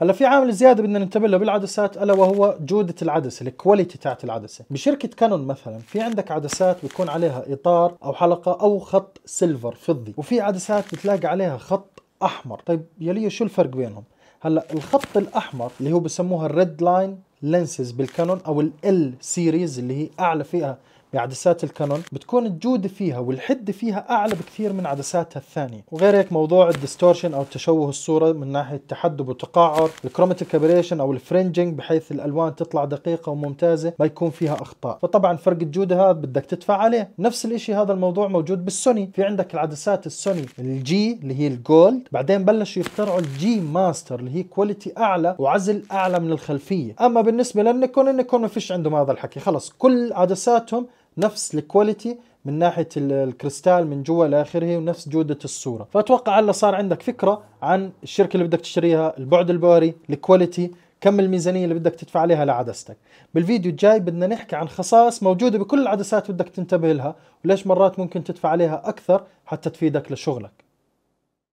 هلا في عامل زياده بدنا ننتبه له بالعدسات الا وهو جوده العدسه الكواليتي تاعت العدسه بشركه كانون مثلا في عندك عدسات بيكون عليها اطار او حلقه او خط سيلفر فضي وفي عدسات بتلاقي عليها خط احمر طيب يا شو الفرق بينهم هلا الخط الاحمر اللي هو بسموها الريد لاين لينسز بالكانون او ال سيريز اللي هي اعلى فئه بعدسات الكانون بتكون الجودة فيها والحدة فيها أعلى بكثير من عدساتها الثانية وغير هيك موضوع الديستورشن أو تشوه الصورة من ناحية تحدب وتقعر الكروماتيك كابريشن أو الفرينجينج بحيث الألوان تطلع دقيقة وممتازة ما يكون فيها أخطاء فطبعا فرق الجودة هذا بدك تدفع عليه نفس الإشي هذا الموضوع موجود بالسوني في عندك العدسات السوني الجي اللي هي الجولد بعدين بلشوا يخترعوا الجي ماستر اللي هي كواليتي أعلى وعزل أعلى من الخلفية أما بالنسبه للنيكون النيكون ما فيش عندهم هذا الحكي خلص كل عدساتهم نفس الكواليتي من ناحيه الكريستال من جوا لاخره ونفس جوده الصوره فاتوقع هلا صار عندك فكره عن الشركه اللي بدك تشتريها البعد البوري الكواليتي كم الميزانية اللي بدك تدفع عليها لعدستك بالفيديو الجاي بدنا نحكي عن خصائص موجودة بكل العدسات بدك تنتبه لها وليش مرات ممكن تدفع عليها أكثر حتى تفيدك لشغلك